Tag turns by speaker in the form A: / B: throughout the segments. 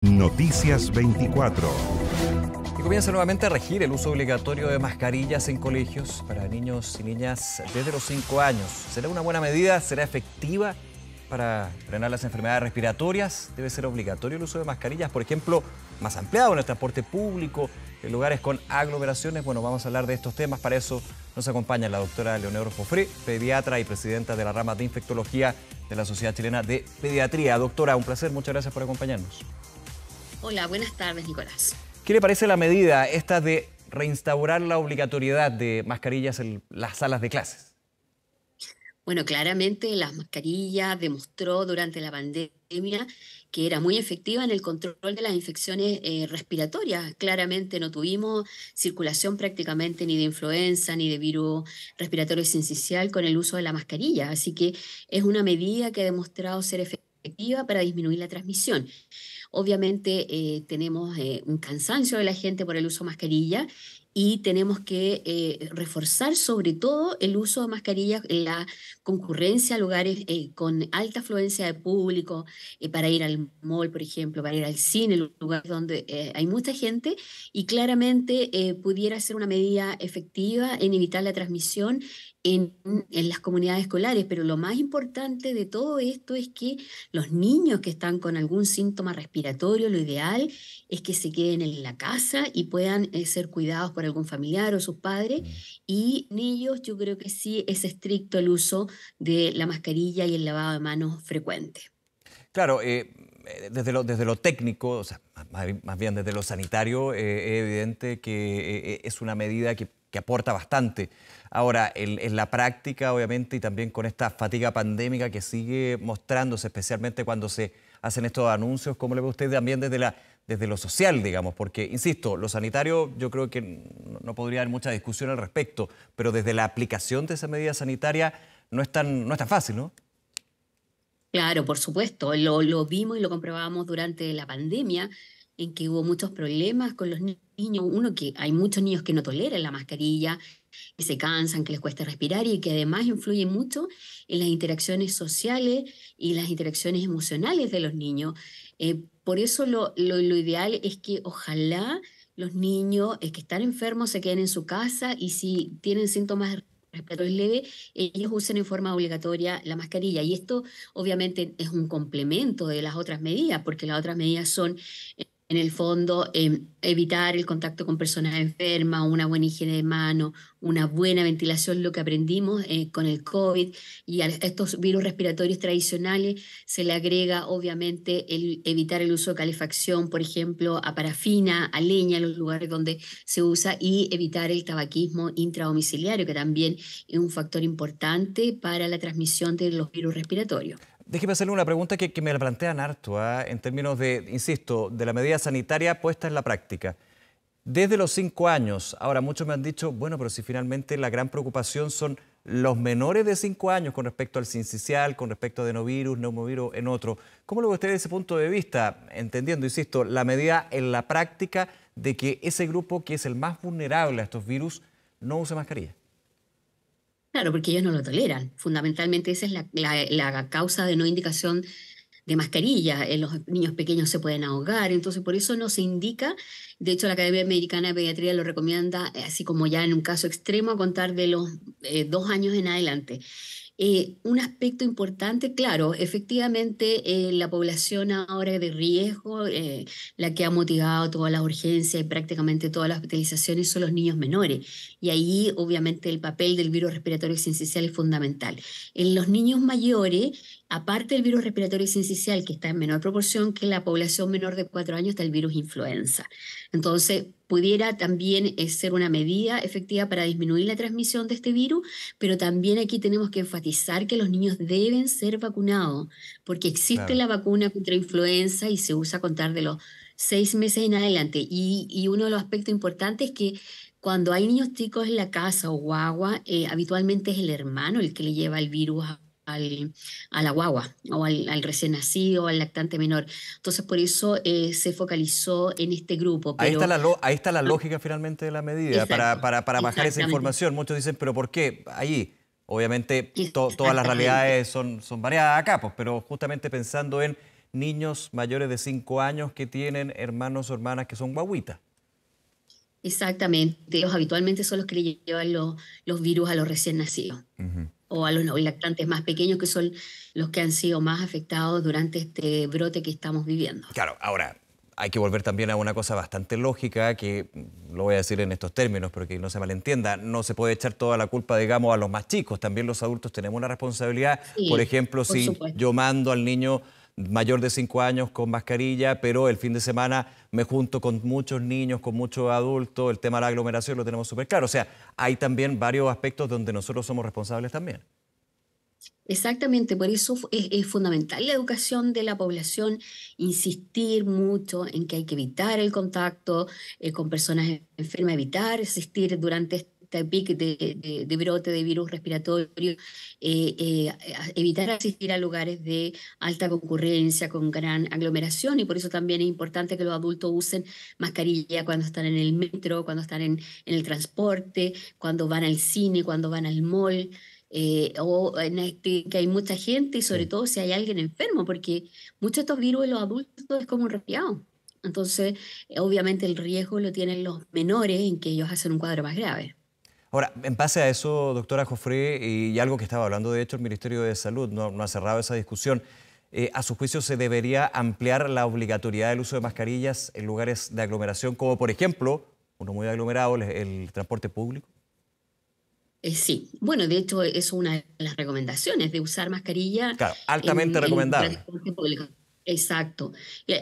A: Noticias 24.
B: Y comienza nuevamente a regir el uso obligatorio de mascarillas en colegios para niños y niñas desde los 5 años. ¿Será una buena medida? ¿Será efectiva para frenar las enfermedades respiratorias? ¿Debe ser obligatorio el uso de mascarillas, por ejemplo, más ampliado en el transporte público, en lugares con aglomeraciones? Bueno, vamos a hablar de estos temas. Para eso nos acompaña la doctora Leonor Fofré, pediatra y presidenta de la rama de infectología de la Sociedad Chilena de Pediatría. Doctora, un placer, muchas gracias por acompañarnos.
A: Hola, buenas tardes, Nicolás.
B: ¿Qué le parece la medida esta de reinstaurar la obligatoriedad de mascarillas en las salas de clases?
A: Bueno, claramente las mascarillas demostró durante la pandemia que era muy efectiva en el control de las infecciones eh, respiratorias. Claramente no tuvimos circulación prácticamente ni de influenza ni de virus respiratorio esencial con el uso de la mascarilla. Así que es una medida que ha demostrado ser efectiva para disminuir la transmisión. Obviamente eh, tenemos eh, un cansancio de la gente por el uso de mascarilla y tenemos que eh, reforzar sobre todo el uso de mascarillas en la concurrencia a lugares eh, con alta afluencia de público, eh, para ir al mall, por ejemplo, para ir al cine, lugares donde hay mucha gente, y claramente pudiera ser una medida efectiva en evitar la transmisión en, en, las comunidades escolares, pero lo más importante de todo esto es que los niños que están con algún síntoma respiratorio, lo ideal es que se queden en la casa y puedan ser cuidados por algún familiar o sus padres, mm. y en ellos yo creo que sí es estricto el uso de la mascarilla y el lavado de manos frecuente.
B: Claro, eh, eh, desde, lo, desde técnico, o sea, más, bien desde lo sanitario, eh, es evidente que es una medida que, que aporta bastante. Ahora, en, la práctica, obviamente, y también con esta fatiga pandémica que sigue mostrándose, especialmente cuando se hacen estos anuncios, ¿cómo le ve usted también desde la desde lo social, digamos, porque, insisto, lo sanitario yo creo que no podría haber mucha discusión al respecto, pero desde la aplicación de esa medida sanitaria no es tan, fácil, ¿no?
A: Claro, por supuesto, lo, vimos y lo comprobamos durante la pandemia, en que hubo muchos problemas con los niños, uno que hay muchos niños que no toleran la mascarilla, que se cansan, que les cuesta respirar y que además influye mucho en las interacciones sociales y las interacciones emocionales de los niños. Eh, por eso lo, lo, ideal es que ojalá los niños eh, que están enfermos se queden en su casa y si tienen síntomas respiratorios leves, ellos usen en forma obligatoria la mascarilla. Y esto obviamente es un complemento de las otras medidas, porque las otras medidas son... Eh, en el fondo, em, evitar el contacto con personas enfermas, una buena higiene de manos, una buena ventilación, lo que aprendimos eh, con el COVID. Y a estos virus respiratorios tradicionales se le agrega, obviamente, el evitar el uso de calefacción, por ejemplo, a parafina, a leña, en los lugares donde se usa, y evitar el tabaquismo intrahomiciliario, que también es un factor importante para la transmisión de los virus respiratorios.
B: Déjeme hacerle una pregunta que, me la plantean harto, ¿ah? en términos de, insisto, de la medida sanitaria puesta en la práctica. Desde los cinco años, ahora muchos me han dicho, bueno, pero si finalmente la gran preocupación son los menores de cinco años con respecto al sincicial, con respecto a adenovirus, neumovirus, en otro. ¿Cómo lo ve usted desde ese punto de vista? Entendiendo, insisto, la medida en la práctica de que ese grupo que es el más vulnerable a estos virus no use mascarilla.
A: Claro, porque ellos no lo toleran. Fundamentalmente esa es la, causa de no indicación de mascarilla, en eh, los niños pequeños se pueden ahogar, entonces por eso no se indica, de hecho la Academia Americana de Pediatría lo recomienda, eh, así como ya en un caso extremo, a contar de los eh, dos años en adelante. Eh, un aspecto importante, claro, efectivamente eh, la población ahora de riesgo, eh, la que ha motivado todas las urgencias y prácticamente todas las hospitalizaciones son los niños menores. Y ahí obviamente el papel del virus respiratorio esencial es fundamental. En los niños mayores Aparte del virus respiratorio sincicial, que está en menor proporción que la población menor de cuatro años, está el virus influenza. Entonces, pudiera también eh, ser una medida efectiva para disminuir la transmisión de este virus, pero también aquí tenemos que enfatizar que los niños deben ser vacunados, porque existe la vacuna contra influenza y se usa a contar de los seis meses en adelante. Y, uno de los aspectos importantes es que cuando hay niños chicos en la casa o guagua, eh, habitualmente es el hermano el que le lleva el virus a al, a la guagua o al, recién nacido o al lactante menor. Entonces, por eso eh, se focalizó en este grupo. Pero,
B: ahí, está la ah. lógica finalmente de la medida, para, para, para bajar esa información. Muchos dicen, pero ¿por qué? Ahí, obviamente, todas las realidades son, son variadas acá, pues, pero justamente pensando en niños mayores de 5 años que tienen hermanos o hermanas que son guaguitas.
A: Exactamente, ellos habitualmente son los que le llevan los, los virus a los recién nacidos o a los lactantes más pequeños, que son los que han sido más afectados durante este brote que estamos viviendo.
B: Claro, ahora hay que volver también a una cosa bastante lógica, que mm, lo voy a decir en estos términos, porque no se malentienda, no se puede echar toda la culpa, digamos, a los más chicos, también los adultos tenemos una responsabilidad, por ejemplo, si yo mando al niño mayor de 5 años con mascarilla, pero el fin de semana me junto con muchos niños, con muchos adultos, el tema de la aglomeración lo tenemos súper claro. O sea, hay también varios aspectos donde nosotros somos responsables también.
A: Exactamente, por eso es, fundamental la educación de la población, insistir mucho en que hay que evitar el contacto eh, con personas enfermas, evitar asistir durante este pic de, brote de virus respiratorio, eh, eh, evitar asistir a lugares de alta concurrencia con gran aglomeración y por eso también es importante que los adultos usen mascarilla cuando están en el metro, cuando están en, el transporte, cuando van al cine, cuando van al mall. Eh, o en este, que hay mucha gente y sobre todo si hay alguien enfermo, porque muchos de estos virus en los adultos es como un resfriado. Entonces, obviamente el riesgo lo tienen los menores en que ellos hacen un cuadro más grave.
B: Ahora, en base a eso, doctora Jofré, y algo que estaba hablando de hecho el Ministerio de Salud, no, ha cerrado esa discusión, eh, a su juicio se debería ampliar la obligatoriedad del uso de mascarillas en lugares de aglomeración, como por ejemplo, uno muy aglomerado, el, transporte público.
A: Eh, sí, bueno, de hecho es una de las recomendaciones de usar mascarilla. Claro, altamente recomendado. recomendable. Exacto.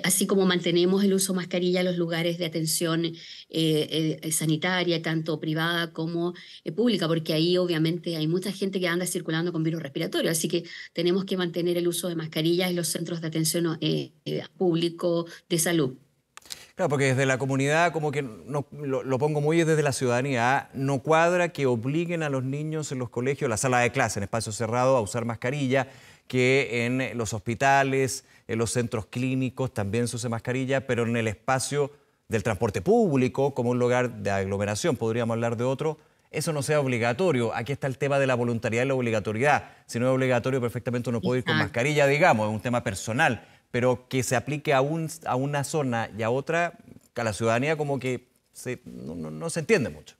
A: Así como mantenemos el uso de mascarilla en los lugares de atención eh, eh, eh, sanitaria, tanto privada como pública, porque ahí obviamente hay mucha gente que anda circulando con virus respiratorio, así que tenemos que mantener el uso de mascarillas en los centros de atención público de salud.
B: Claro, porque desde la comunidad, como que no, lo, pongo muy desde la ciudadanía, ¿ah? no cuadra que obliguen a los niños en los colegios, la sala de clase, en espacio cerrado, a usar mascarilla que en los hospitales, en los centros clínicos también se usa mascarilla, pero en el espacio del transporte público, como un lugar de aglomeración, podríamos hablar de otro, eso no sea obligatorio. Aquí está el tema de la voluntariedad y la obligatoriedad. Si no es obligatorio, perfectamente uno puede ir con mascarilla, digamos, es un tema personal, pero que se aplique a, una zona y a otra, a la ciudadanía como que no se entiende mucho.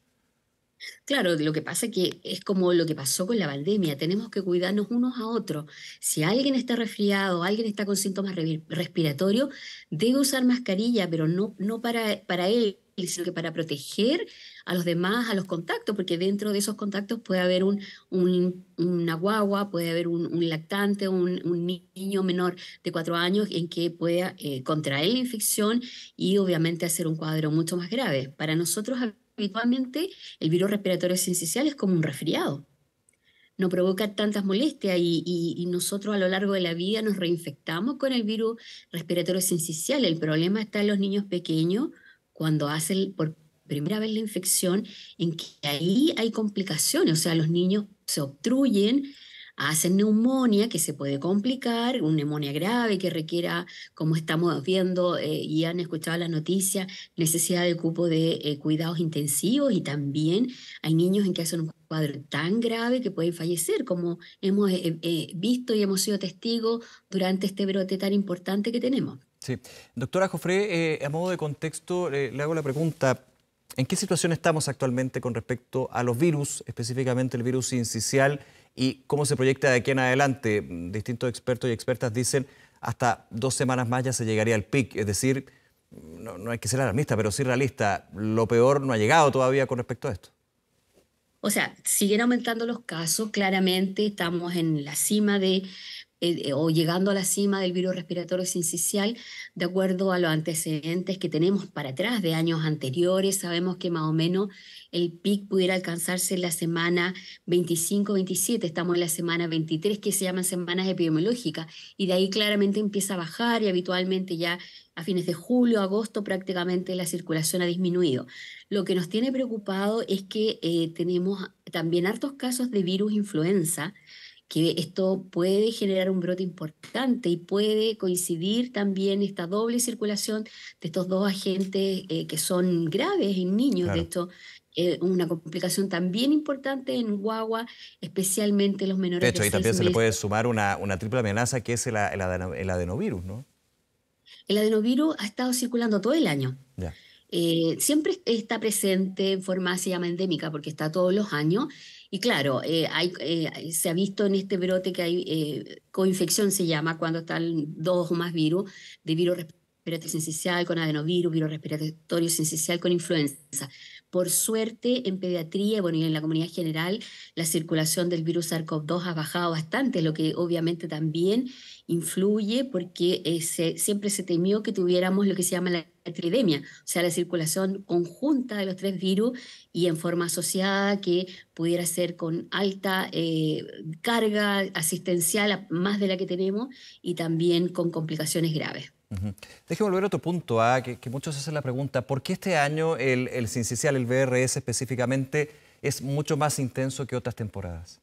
A: Claro, lo que pasa es que es como lo que pasó con la pandemia, tenemos que cuidarnos unos a otros. Si alguien está resfriado, alguien está con síntomas respiratorios, debe usar mascarilla, pero no, para, él, sino que para proteger a los demás, a los contactos, porque dentro de esos contactos puede haber un, un una guagua, puede haber un, lactante, un, niño menor de cuatro años en que pueda eh, contraer la infección y obviamente hacer un cuadro mucho más grave. Para nosotros habitualmente, el virus respiratorio sincicial es como un resfriado. No provoca tantas molestias y, nosotros a lo largo de la vida nos reinfectamos con el virus respiratorio sincicial. El problema está en los niños pequeños cuando hacen por primera vez la infección, en que ahí hay complicaciones, o sea, los niños se obstruyen, hacen neumonía que se puede complicar, una neumonía grave que requiera, como estamos viendo eh, y han escuchado la noticia, necesidad de cupo de eh, cuidados intensivos y también hay niños en que hacen un cuadro tan grave que pueden fallecer, como hemos eh, visto y hemos sido testigos durante este brote tan importante que tenemos.
B: Sí. Doctora jofre a modo de contexto, le hago la pregunta. ¿En qué situación estamos actualmente con respecto a los virus, específicamente el virus incisial? y cómo se proyecta de aquí en adelante. Distintos expertos y expertas dicen hasta dos semanas más ya se llegaría al pic, es decir, no, no hay que ser alarmista, pero sí realista. Lo peor no ha llegado todavía con respecto a esto.
A: O sea, siguen aumentando los casos, claramente estamos en la cima de eh, o llegando a la cima del virus respiratorio sincicial, de acuerdo a los antecedentes que tenemos para atrás de años anteriores, sabemos que más o menos el PIC pudiera alcanzarse en la semana 25-27, estamos en la semana 23, que se llaman semanas epidemiológicas, y de ahí claramente empieza a bajar y habitualmente ya a fines de julio, agosto prácticamente la circulación ha disminuido. Lo que nos tiene preocupado es que eh, tenemos también hartos casos de virus influenza, que esto puede generar un brote importante y puede coincidir también esta doble circulación de estos dos agentes eh, que son graves en niños. De hecho, eh, una complicación también importante en guagua, especialmente en los menores de hecho, de y también se le puede
B: sumar una, una, triple amenaza que es el, el, adenovirus, ¿no?
A: El adenovirus ha estado circulando todo el año. Ya. Eh, siempre está presente en forma, se llama endémica, porque está todos los años y claro, eh, hay, eh, se ha visto en este brote que hay eh, coinfección, se llama, cuando están dos o más virus, de virus respiratorio sincicial con adenovirus, virus respiratorio sensicial con influenza. Por suerte, en pediatría bueno, y en la comunidad general, la circulación del virus SARS-CoV-2 ha bajado bastante, lo que obviamente también influye porque eh, siempre se temió que tuviéramos lo que se llama la tridemia, o sea, la circulación conjunta de los tres virus y en forma asociada que pudiera ser con alta eh, carga asistencial, más de la que tenemos, y también con complicaciones graves.
B: Uh volver a otro punto, a ah, que, muchos hacen la pregunta, ¿por qué este año el, el el BRS específicamente, es mucho más intenso que otras temporadas?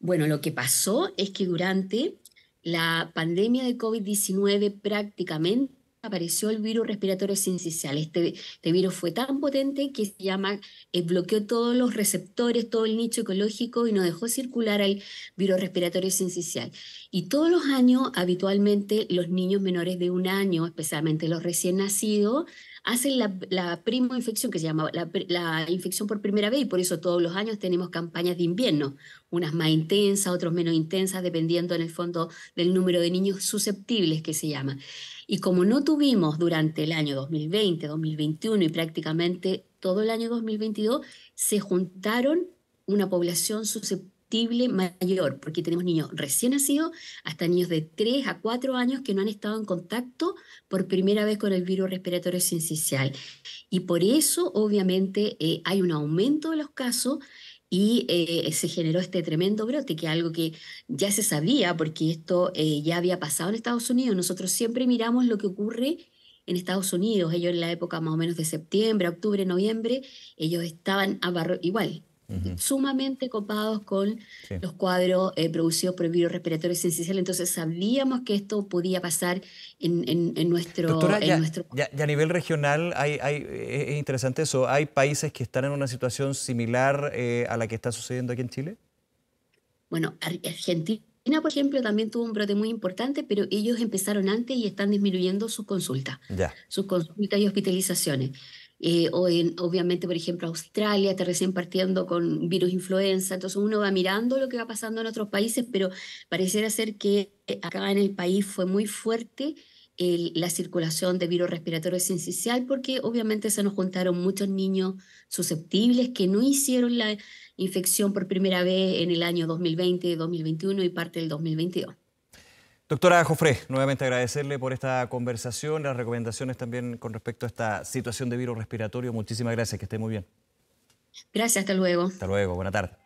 A: Bueno, lo que pasó es que durante la pandemia de COVID-19 prácticamente apareció el virus respiratorio sincicial. Este, este, virus fue tan potente que se llama, eh, bloqueó todos los receptores, todo el nicho ecológico y no dejó circular al virus respiratorio sincicial. Y todos los años, habitualmente, los niños menores de un año, especialmente los recién nacidos, hacen la, la infección, que se llama la, la, infección por primera vez, y por eso todos los años tenemos campañas de invierno, unas más intensas, otras menos intensas, dependiendo en el fondo del número de niños susceptibles que se llama. Y como no tuvimos durante el año 2020, 2021 y prácticamente todo el año 2022, se juntaron una población susceptible mayor, porque tenemos niños recién nacidos hasta niños de 3 a 4 años que no han estado en contacto por primera vez con el virus respiratorio sincicial. Y por eso, obviamente, eh, hay un aumento de los casos y eh, se generó este tremendo brote, que es algo que ya se sabía, porque esto eh, ya había pasado en Estados Unidos. Nosotros siempre miramos lo que ocurre en Estados Unidos. Ellos en la época más o menos de septiembre, octubre, noviembre, ellos estaban igual, sumamente copados con los cuadros eh, producidos por el virus respiratorio esencial. Entonces sabíamos que esto podía pasar en, nuestro... Doctora, en
B: ya, a nivel regional hay, eh, es interesante eso. ¿Hay países que están en una situación similar eh, a la que está sucediendo aquí en Chile?
A: Bueno, Argentina por ejemplo, también tuvo un brote muy importante, pero ellos empezaron antes y están disminuyendo sus consultas, sus consultas y hospitalizaciones. Eh, o obviamente, por ejemplo, Australia está recién partiendo con virus influenza, entonces uno va mirando lo que va pasando en otros países, pero pareciera ser que eh, acá en el país fue muy fuerte la circulación de virus respiratorio esencial porque obviamente se nos juntaron muchos niños susceptibles que no hicieron la infección por primera vez en el año 2020, 2021 y parte del 2022.
B: Doctora Jofré, nuevamente agradecerle por esta conversación, las recomendaciones también con respecto a esta situación de virus respiratorio. Muchísimas gracias, que esté muy bien.
A: Gracias, hasta luego.
B: Hasta luego, buena tarde.